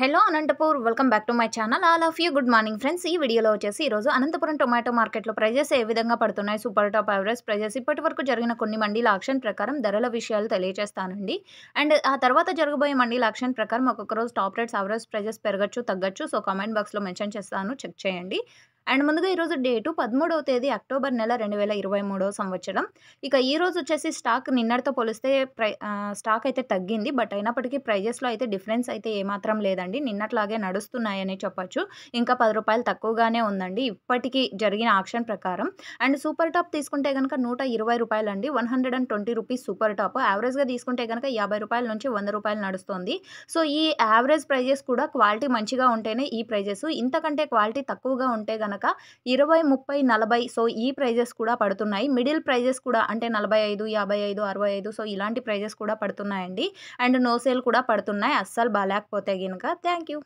hello Anantapur welcome back to my channel all of you good morning friends ఈ వీడియోలో వచ్చేసి ఈరోజు అనంతపురం టొమాటో మార్కెట్లో ప్రైజెస్ ఏ విధంగా పడుతున్నాయి సూపర్ టాప్ యావరేజ్ ప్రైజెస్ ఇప్పటి వరకు జరిగిన కొన్ని మండీల ఆక్షన్ ప్రకారం ధరల విషయాలు తెలియజేస్తానండి అండ్ ఆ తర్వాత జరగబోయే మండీల ఆక్షన్ ప్రకారం ఒక్కొక్క రోజు టాప్ రేట్స్ యావరేజ్ ప్రైజెస్ పెరగచ్చు తగ్గచ్చు సో కామెంట్ బాక్స్లో మెన్షన్ చేస్తాను చెక్ చేయండి అండ్ ముందుగా ఈరోజు డేటు పదమూడవ తేదీ అక్టోబర్ నెల రెండు వేల ఇరవై మూడవ సంవత్సరం ఇక ఈ రోజు వచ్చేసి స్టాక్ నిన్నటితో పోలిస్తే ప్రై స్టాక్ అయితే తగ్గింది బట్ అయినప్పటికీ ప్రైజెస్లో అయితే డిఫరెన్స్ అయితే ఏమాత్రం లేదండి నిన్నట్లాగే నడుస్తున్నాయని చెప్పొచ్చు ఇంకా పది రూపాయలు తక్కువగానే ఉందండి ఇప్పటికీ జరిగిన ఆప్షన్ ప్రకారం అండ్ సూపర్ టాప్ తీసుకుంటే కనుక నూట ఇరవై రూపాయలు అండి one hundred and twenty rupees super top యావరేజ్గా తీసుకుంటే కనుక యాభై రూపాయల నుంచి వంద రూపాయలు నడుస్తుంది సో ఈ యావరేజ్ ప్రైజెస్ కూడా క్వాలిటీ మంచిగా ఉంటేనే ఈ ప్రైజెస్ ఇంతకంటే క్వాలిటీ తక్కువగా ఉంటే కనుక కనుక ఇరవై ముప్పై నలభై సో ఈ ప్రైజెస్ కూడా పడుతున్నాయి మిడిల్ ప్రైజెస్ కూడా అంటే నలభై ఐదు యాభై ఐదు అరవై ఐదు సో ఇలాంటి ప్రైజెస్ కూడా పడుతున్నాయండి అండ్ నో సేల్ కూడా పడుతున్నాయి అస్సలు బాగాలేకపోతే కనుక థ్యాంక్ యూ